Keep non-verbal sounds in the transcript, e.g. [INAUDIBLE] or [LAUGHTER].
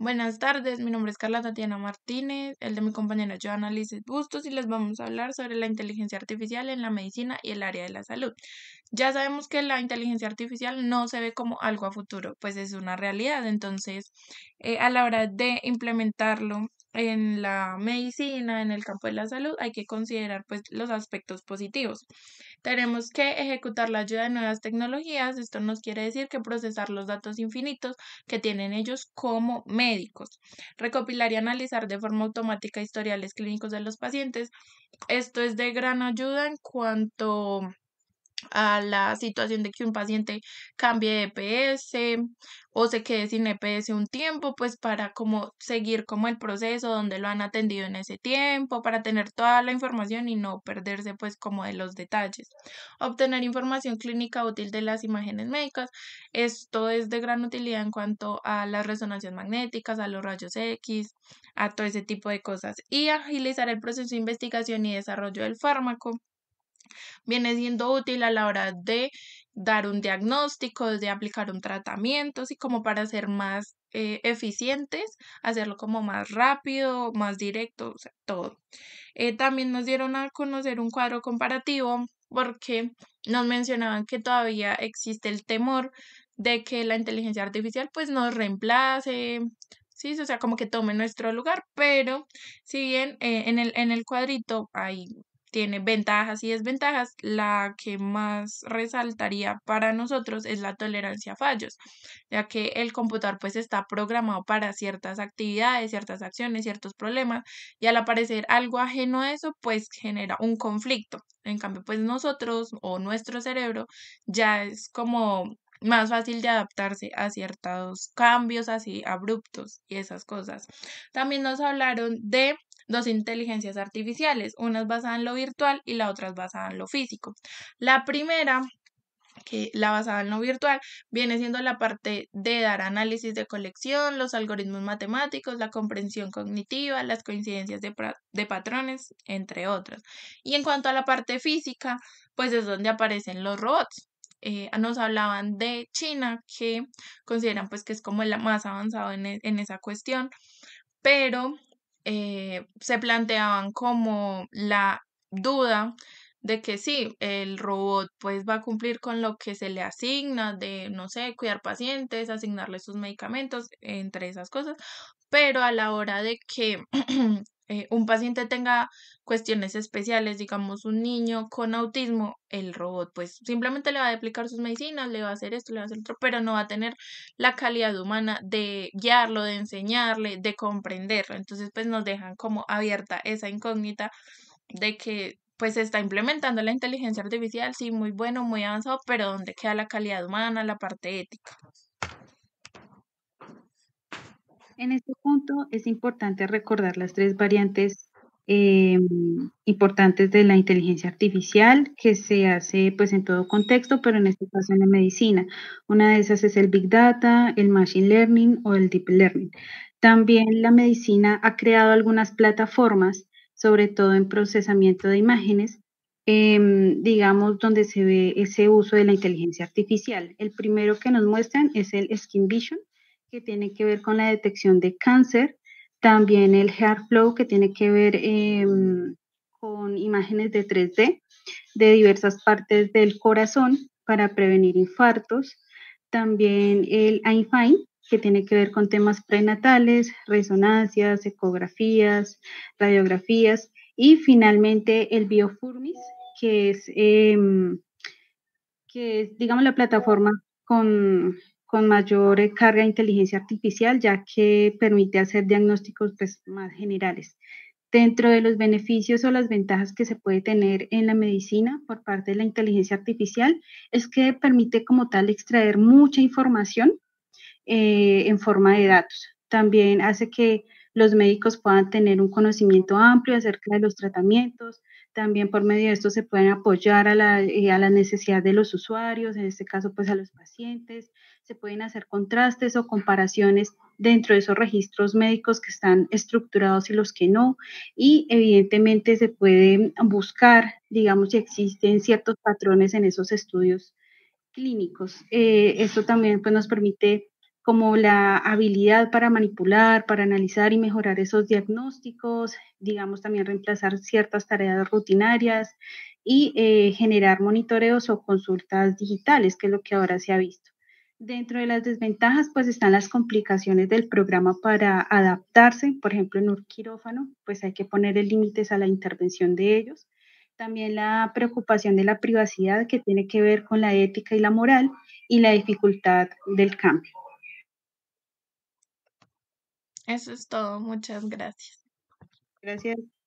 Buenas tardes, mi nombre es Carla Tatiana Martínez, el de mi compañera Joana Lizeth Bustos y les vamos a hablar sobre la inteligencia artificial en la medicina y el área de la salud. Ya sabemos que la inteligencia artificial no se ve como algo a futuro, pues es una realidad, entonces eh, a la hora de implementarlo en la medicina, en el campo de la salud, hay que considerar pues los aspectos positivos. Tenemos que ejecutar la ayuda de nuevas tecnologías, esto nos quiere decir que procesar los datos infinitos que tienen ellos como médicos, recopilar y analizar de forma automática historiales clínicos de los pacientes. Esto es de gran ayuda en cuanto a la situación de que un paciente cambie de EPS o se quede sin EPS un tiempo, pues para como seguir como el proceso donde lo han atendido en ese tiempo, para tener toda la información y no perderse pues como de los detalles. Obtener información clínica útil de las imágenes médicas, esto es de gran utilidad en cuanto a las resonancias magnéticas, a los rayos X, a todo ese tipo de cosas y agilizar el proceso de investigación y desarrollo del fármaco viene siendo útil a la hora de dar un diagnóstico, de aplicar un tratamiento, así como para ser más eh, eficientes, hacerlo como más rápido, más directo, o sea, todo. Eh, también nos dieron a conocer un cuadro comparativo porque nos mencionaban que todavía existe el temor de que la inteligencia artificial pues nos reemplace, ¿sí? O sea, como que tome nuestro lugar, pero si bien eh, en, el, en el cuadrito hay tiene ventajas y desventajas, la que más resaltaría para nosotros es la tolerancia a fallos, ya que el computador pues está programado para ciertas actividades, ciertas acciones, ciertos problemas y al aparecer algo ajeno a eso pues genera un conflicto. En cambio pues nosotros o nuestro cerebro ya es como más fácil de adaptarse a ciertos cambios así abruptos y esas cosas. También nos hablaron de dos inteligencias artificiales, una es basada en lo virtual y la otra es basada en lo físico. La primera que la basada en lo virtual viene siendo la parte de dar análisis de colección, los algoritmos matemáticos, la comprensión cognitiva, las coincidencias de, patrones, entre otras. Y en cuanto a la parte física, pues es donde aparecen los robots. Eh, nos hablaban de China, que consideran pues que es como el más avanzado en, e-, en esa cuestión, pero eh, se planteaban como la duda de que sí, el robot pues va a cumplir con lo que se le asigna de, no sé, cuidar pacientes, asignarle sus medicamentos, entre esas cosas, pero a la hora de que [CLEARS THROAT] Eh, un paciente tenga cuestiones especiales, digamos un niño con autismo, el robot pues simplemente le va a aplicar sus medicinas, le va a hacer esto, le va a hacer otro, pero no va a tener la calidad humana de guiarlo, de enseñarle, de comprenderlo. Entonces pues nos dejan como abierta esa incógnita de que pues se está implementando la inteligencia artificial, sí, muy bueno, muy avanzado, pero donde queda la calidad humana, la parte ética? En este punto es importante recordar las tres variantes eh, importantes de la inteligencia artificial que se hace pues en todo contexto, pero en este caso en la medicina. Una de esas es el Big Data, el Machine Learning o el Deep Learning. También la medicina ha creado algunas plataformas, sobre todo en procesamiento de imágenes, em, digamos, donde se ve ese uso de la inteligencia artificial. El primero que nos muestran es el Skin Vision, que tiene que ver con la detección de cáncer, también el HeartFlow flow, que tiene que ver em, con imágenes de 3D de diversas partes del corazón para prevenir infartos, también el iFine que tiene que ver con temas prenatales, resonancias, ecografías, radiografías y finalmente el biofurmis, que es, em, que es digamos, la plataforma con, con mayor eh, carga de inteligencia artificial, ya que permite hacer diagnósticos pues, más generales. Dentro de los beneficios o las ventajas que se puede tener en la medicina por parte de la inteligencia artificial es que permite como tal extraer mucha información eh, en forma de datos. También hace que los médicos puedan tener un conocimiento amplio acerca de los tratamientos. También por medio de esto se pueden apoyar eh, a la, necesidad de los usuarios, en este caso pues a los pacientes. Se pueden hacer contrastes o comparaciones dentro de esos registros médicos que están estructurados y los que no. Y evidentemente se puede buscar, digamos, si existen ciertos patrones en esos estudios clínicos. Eh, esto también pues, nos permite como la habilidad para manipular, para analizar y mejorar esos diagnósticos, digamos también reemplazar ciertas tareas rutinarias y eh, generar monitoreos o consultas digitales, que es lo que ahora se ha visto. Dentro de las desventajas, pues están las complicaciones del programa para adaptarse, por ejemplo, en un quirófano, pues hay que poner límites a la intervención de ellos. También la preocupación de la privacidad que tiene que ver con la ética y la moral y la dificultad del cambio. Eso es todo, muchas gracias. Gracias.